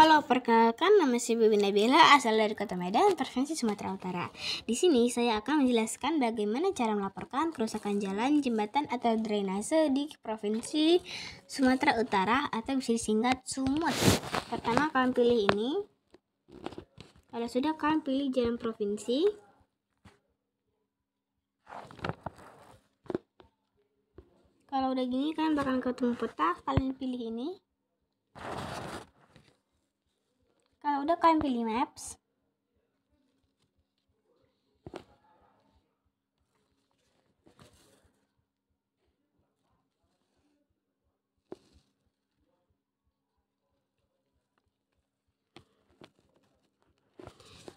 Halo, perkenalkan nama saya Bibi Nabila, asal dari Kota Medan, Provinsi Sumatera Utara. Di sini saya akan menjelaskan bagaimana cara melaporkan kerusakan jalan, jembatan, atau drainase di Provinsi Sumatera Utara atau bisa disingkat Sumut. Pertama, kalian pilih ini. Kalau sudah, kalian pilih jalan provinsi. Kalau udah gini, kalian bakal ketemu peta, kalian pilih ini kalian pilih maps.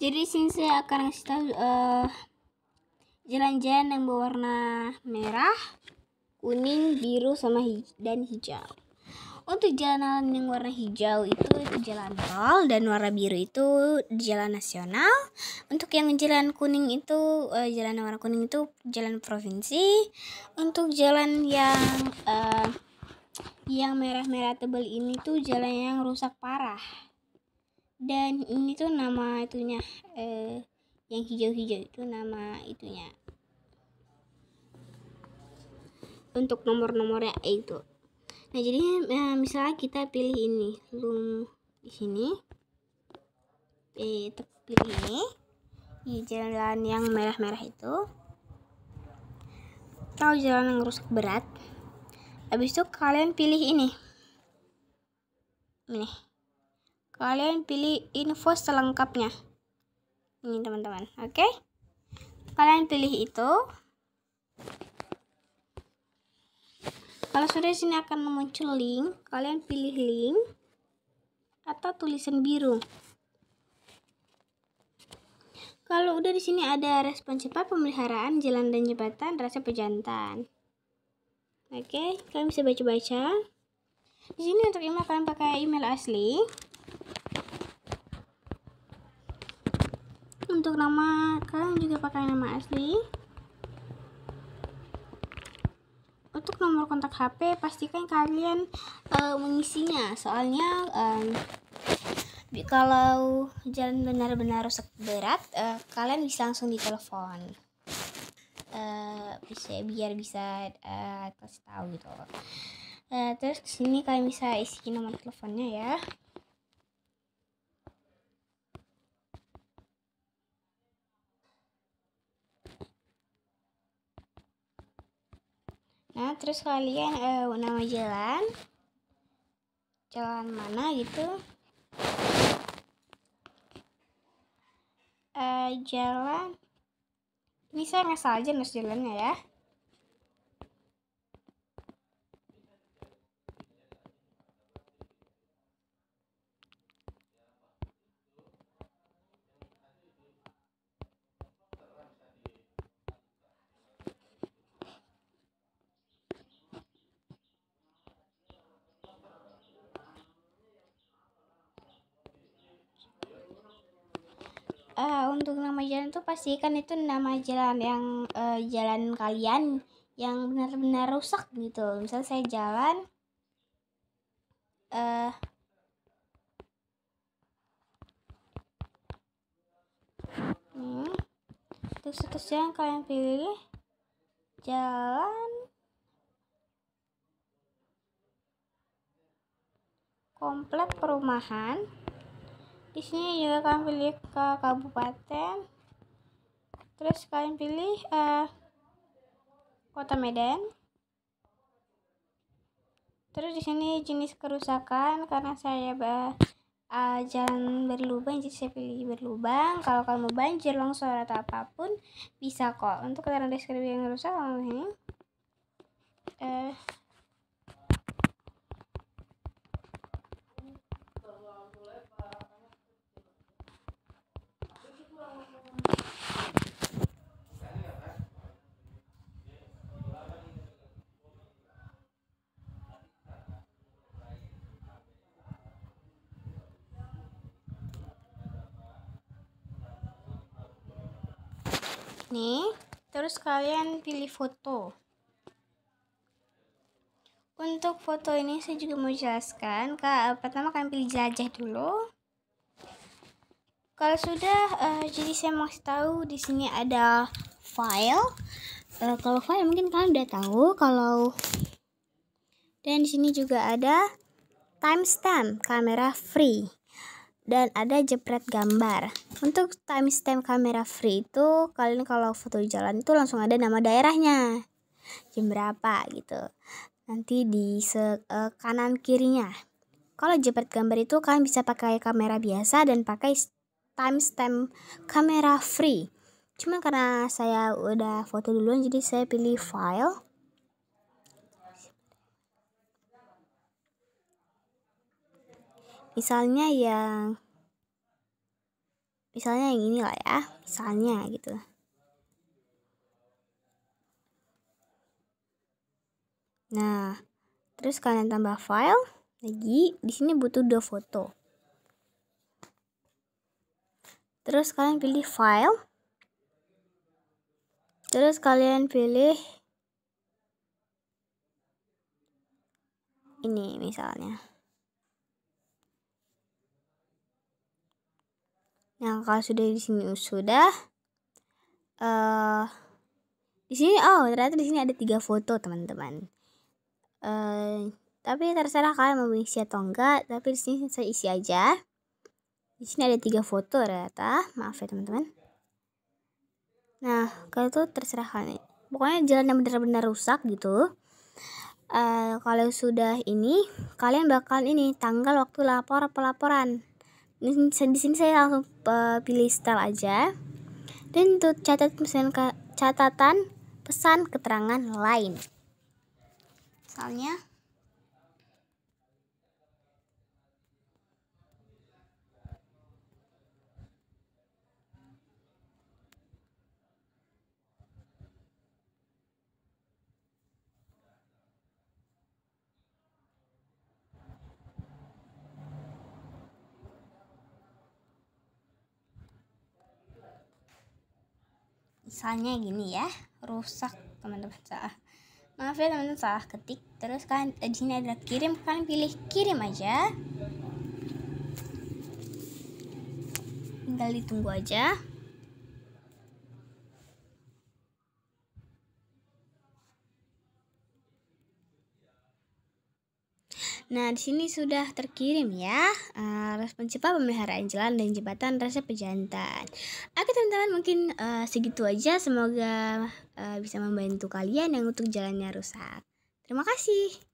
Jadi sini saya akan kasih tahu uh, jalan-jalan yang berwarna merah, kuning, biru sama hij dan hijau. Untuk jalanan yang warna hijau itu itu jalan tol dan warna biru itu jalan nasional. Untuk yang jalan kuning itu uh, jalan warna kuning itu jalan provinsi. Untuk jalan yang uh, yang merah-merah tebal ini tuh jalan yang rusak parah. Dan ini tuh nama itunya uh, yang hijau-hijau itu nama itunya. Untuk nomor-nomornya itu nah jadi eh, misalnya kita pilih ini room di sini eh pilih ini di jalan yang merah-merah itu atau jalan yang rusak berat habis itu kalian pilih ini ini kalian pilih info selengkapnya ini teman-teman oke okay? kalian pilih itu kalau sudah sini akan muncul link kalian pilih link atau tulisan biru kalau udah di sini ada respon cepat pemeliharaan jalan dan jembatan rasa pejantan oke okay, kalian bisa baca-baca di sini untuk email kalian pakai email asli untuk nama kalian juga pakai nama asli untuk nomor kontak HP pastikan kalian uh, mengisinya soalnya um, kalau jalan benar-benar rusak berat uh, kalian bisa langsung ditelepon uh, bisa biar bisa uh, kasih tahu gitu uh, terus kesini kalian bisa isi nomor teleponnya ya terus kalian uh, nama jalan jalan mana gitu uh, jalan ini saya ngasal aja nus jalannya ya uh, untuk nama jalan tuh kan itu nama jalan yang uh, jalan kalian yang benar-benar rusak gitu misalnya saya jalan uh, hmm. terus terus yang kalian pilih jalan komplek perumahan di sini juga kalian pilih ke kabupaten terus kalian pilih uh, kota Medan terus di sini jenis kerusakan karena saya bah eh, uh, jalan berlubang jadi saya pilih berlubang kalau kamu banjir longsor atau apapun bisa kok untuk keterangan deskripsi yang rusak ini uh, eh, nih terus kalian pilih foto untuk foto ini saya juga mau jelaskan Kak, eh, pertama kalian pilih jelajah dulu kalau sudah uh, jadi saya mau tahu di sini ada file uh, kalau file mungkin kalian udah tahu kalau dan di sini juga ada timestamp kamera free dan ada jepret gambar. Untuk timestamp kamera free itu kalian kalau foto di jalan itu langsung ada nama daerahnya. Jam berapa gitu. Nanti di se uh, kanan kirinya. Kalau jepret gambar itu kalian bisa pakai kamera biasa dan pakai timestamp kamera free. Cuma karena saya udah foto duluan jadi saya pilih file misalnya yang misalnya yang ini lah ya misalnya gitu nah terus kalian tambah file lagi di sini butuh dua foto terus kalian pilih file terus kalian pilih ini misalnya Nah, kalau sudah di sini sudah uh, di sini oh ternyata di sini ada tiga foto teman-teman. Uh, tapi terserah kalian mau isi atau enggak, tapi di sini saya isi aja. Di sini ada tiga foto ternyata, maaf ya teman-teman. Nah, kalau itu terserah kalian. Pokoknya jalan yang benar-benar rusak gitu. Uh, kalau sudah ini, kalian bakal ini tanggal waktu lapor pelaporan di sini saya langsung eh, pilih style aja dan untuk catat pesan catatan pesan keterangan lain misalnya misalnya gini ya rusak teman-teman salah maaf ya teman-teman salah ketik terus kan eh, di sini ada kirim kalian pilih kirim aja tinggal ditunggu aja Nah, di sini sudah terkirim ya uh, eh, respon cepat pemeliharaan jalan dan jembatan rasa pejantan. Oke teman-teman, mungkin uh, segitu aja. Semoga uh, bisa membantu kalian yang untuk jalannya rusak. Terima kasih.